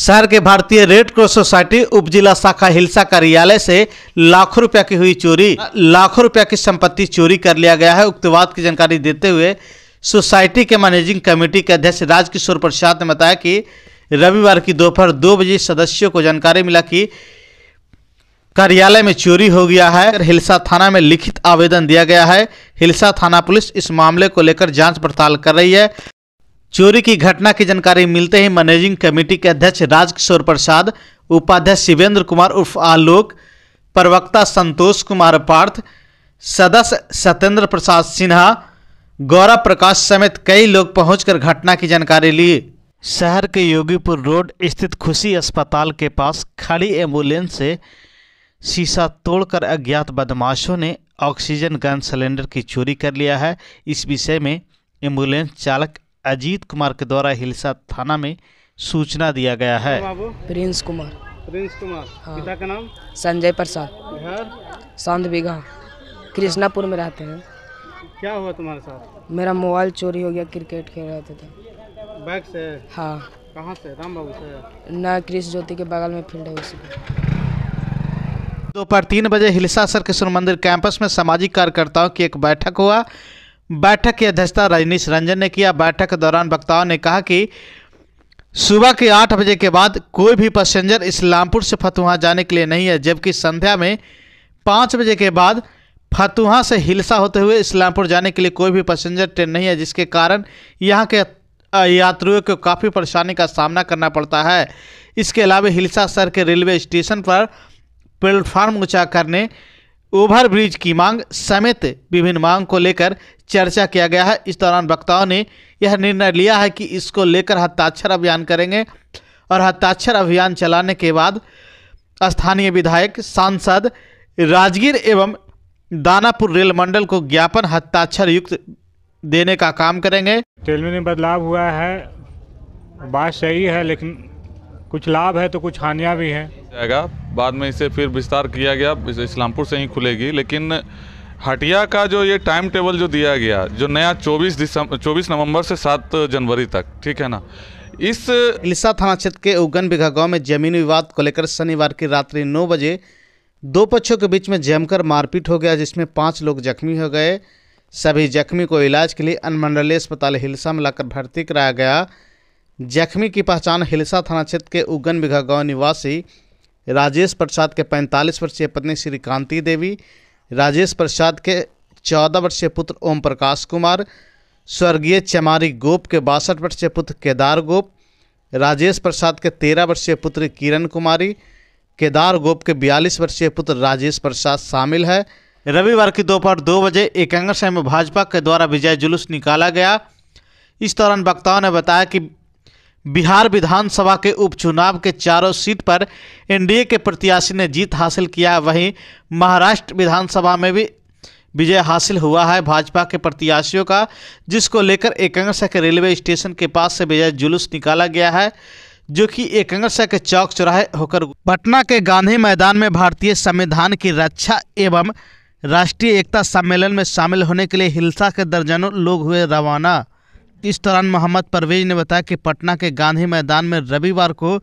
शहर के भारतीय रेड क्रॉस सोसाइटी उप जिला शाखा हिलसा कार्यालय से लाखों रुपया की हुई चोरी लाखों रुपया की संपत्ति चोरी कर लिया गया है उक्तवाद की जानकारी देते हुए सोसाइटी के मैनेजिंग कमेटी के अध्यक्ष राजकिशोर प्रसाद ने बताया कि रविवार की दोपहर दो बजे सदस्यों को जानकारी मिला कि कार्यालय में चोरी हो गया है हिलसा थाना में लिखित आवेदन दिया गया है हिलसा थाना पुलिस इस मामले को लेकर जांच पड़ताल कर रही है चोरी की घटना की जानकारी मिलते ही मैनेजिंग कमेटी के अध्यक्ष राजकिशोर प्रसाद उपाध्यक्ष शिवेंद्र कुमार उर्फ आलोक प्रवक्ता संतोष कुमार पार्थ सदस्य सत्येंद्र प्रसाद सिन्हा गौरव प्रकाश समेत कई लोग पहुंचकर घटना की जानकारी ली शहर के योगीपुर रोड स्थित खुशी अस्पताल के पास खड़ी एम्बुलेंस से शीशा तोड़कर अज्ञात बदमाशों ने ऑक्सीजन गन सिलेंडर की चोरी कर लिया है इस विषय में एम्बुलेंस चालक अजीत कुमार के द्वारा हिलसा थाना में सूचना दिया गया है प्रिंस कुमार प्रिंस कुमार हाँ। पिता का नाम संजय प्रसाद सांध बीघा कृष्णापुर में रहते हैं क्या हुआ तुम्हारे साथ मेरा मोबाइल चोरी हो गया क्रिकेट खेल रहे थे तो। बैग से हाँ कहाँ से राम बाबू से न कृष्ण ज्योति के बगल में फील्ड है उसी दोपहर तीन बजे हिलसा सर किशोर मंदिर कैंपस में सामाजिक कार्यकर्ताओं की एक बैठक हुआ बैठक की अध्यक्षता रजनीश रंजन ने किया बैठक के दौरान वक्ताओं ने कहा कि सुबह के आठ बजे के बाद कोई भी पैसेंजर इस्लामपुर से फतुहा जाने के लिए नहीं है जबकि संध्या में पाँच बजे के बाद फतुहा से हिलसा होते हुए इस्लामपुर जाने के लिए कोई भी पैसेंजर ट्रेन नहीं है जिसके कारण यहाँ के यात्रियों को काफ़ी परेशानी का सामना करना पड़ता है इसके अलावा हिलसा सर के रेलवे स्टेशन पर प्लेटफार्म ऊँचा करने ओवरब्रिज की मांग समेत विभिन्न मांग को लेकर चर्चा किया गया है इस दौरान वक्ताओं ने यह निर्णय लिया है कि इसको लेकर हस्ताक्षर अभियान करेंगे और हस्ताक्षर अभियान चलाने के बाद स्थानीय विधायक सांसद राजगीर एवं दानापुर रेल मंडल को ज्ञापन हस्ताक्षर युक्त देने का काम करेंगे रेलवे में बदलाव हुआ है बात सही है लेकिन कुछ लाभ है तो कुछ हानियाँ भी हैं जाएगा बाद में इसे फिर विस्तार किया गया इस्लामपुर से ही खुलेगी लेकिन हटिया का जो ये टाइम टेबल जो दिया गया जो नया 24 दिसंबर 24 नवंबर से 7 जनवरी तक ठीक है ना इस लिसा थाना क्षेत्र के उगन बिघा गांव में जमीनी विवाद को लेकर शनिवार की रात्रि नौ बजे दो पक्षों के बीच में जमकर मारपीट हो गया जिसमें पाँच लोग जख्मी हो गए सभी जख्मी को इलाज के लिए अनुमंडलीय अस्पताल हिलसा में लाकर भर्ती कराया गया जख्मी की पहचान हिलसा थाना क्षेत्र के उगन बिघा गाँव निवासी राजेश प्रसाद के पैंतालीस वर्षीय पत्नी श्री कांति देवी राजेश प्रसाद के चौदह वर्षीय पुत्र ओम प्रकाश कुमार स्वर्गीय चमारी गोप के बासठ वर्षीय पुत्र केदार गोप राजेश प्रसाद के तेरह वर्षीय पुत्र किरण कुमारी केदार गोप के बयालीस वर्षीय पुत्र राजेश प्रसाद शामिल है रविवार की दोपहर दो बजे एकांगसर में भाजपा के द्वारा विजय जुलूस निकाला गया इस दौरान वक्ताओं ने बताया कि बिहार विधानसभा के उपचुनाव के चारों सीट पर एनडीए के प्रत्याशी ने जीत हासिल किया वहीं महाराष्ट्र विधानसभा में भी विजय हासिल हुआ है भाजपा के प्रत्याशियों का जिसको लेकर एकंगसा के रेलवे स्टेशन के पास से विजय जुलूस निकाला गया है जो कि एकंगसा के चौक चौराहे होकर पटना के गांधी मैदान में भारतीय संविधान की रक्षा एवं राष्ट्रीय एकता सम्मेलन में शामिल होने के लिए हिंसा के दर्जनों लोग हुए रवाना इस दौरान मोहम्मद परवेज ने बताया कि पटना के गांधी मैदान में रविवार को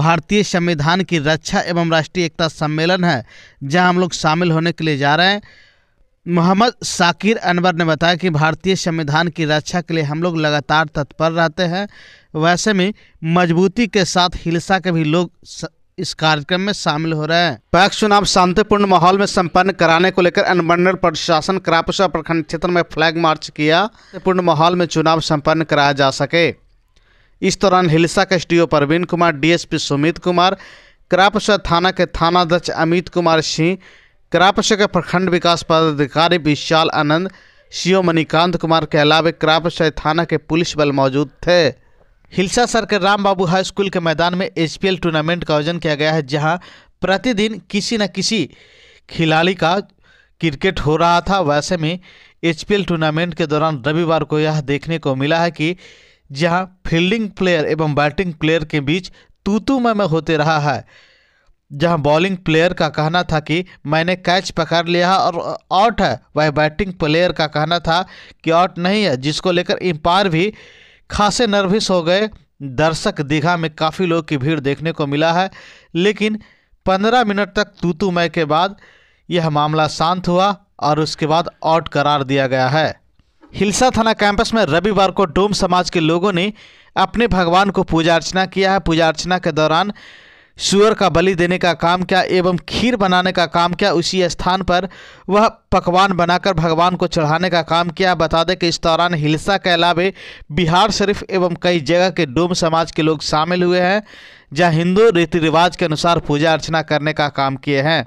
भारतीय संविधान की रक्षा एवं राष्ट्रीय एकता सम्मेलन है जहां हम लोग शामिल होने के लिए जा रहे हैं मोहम्मद साकिर अनवर ने बताया कि भारतीय संविधान की रक्षा के लिए हम लोग लगातार तत्पर रहते हैं वैसे में मजबूती के साथ हिलसा के भी लोग इस कार्यक्रम में शामिल हो रहे हैं पैक्स चुनाव शांतिपूर्ण माहौल में संपन्न कराने को लेकर अनुमंडल प्रशासन क्रापसा प्रखंड क्षेत्र में फ्लैग मार्च किया पूर्ण माहौल में चुनाव संपन्न कराया जा सके इस दौरान हिलसा के एसडीओ प्रवीण कुमार डीएसपी सुमित कुमार क्रापसा थाना के थानाध्यक्ष अमित कुमार सिंह क्रापसा के प्रखंड विकास पदाधिकारी विशाल आनंद सीओ मणिकांत कुमार के अलावे क्रापसा थाना के पुलिस बल मौजूद थे हिलसा सर के राम बाबू हाई स्कूल के मैदान में एच टूर्नामेंट का आयोजन किया गया है जहां प्रतिदिन किसी न किसी खिलाड़ी का क्रिकेट हो रहा था वैसे में एच टूर्नामेंट के दौरान रविवार को यह देखने को मिला है कि जहां फील्डिंग प्लेयर एवं बैटिंग प्लेयर के बीच तूतू में होते रहा है जहां बॉलिंग प्लेयर का कहना था कि मैंने कैच पकड़ लिया है और आउट है वह बैटिंग प्लेयर का कहना था कि आउट नहीं है जिसको लेकर एम्पायर भी खासे नर्वस हो गए दर्शक दीघा में काफ़ी लोग की भीड़ देखने को मिला है लेकिन पंद्रह मिनट तक तूतू मय के बाद यह मामला शांत हुआ और उसके बाद आउट करार दिया गया है हिलसा थाना कैंपस में रविवार को डोम समाज के लोगों ने अपने भगवान को पूजा अर्चना किया है पूजा अर्चना के दौरान सुअर का बलि देने का काम क्या एवं खीर बनाने का काम क्या उसी स्थान पर वह पकवान बनाकर भगवान को चढ़ाने का काम किया बता दें कि इस दौरान हिलसा के अलावे बिहार शरीफ एवं कई जगह के डोम समाज के लोग शामिल हुए हैं जहां हिंदू रीति रिवाज के अनुसार पूजा अर्चना करने का काम किए हैं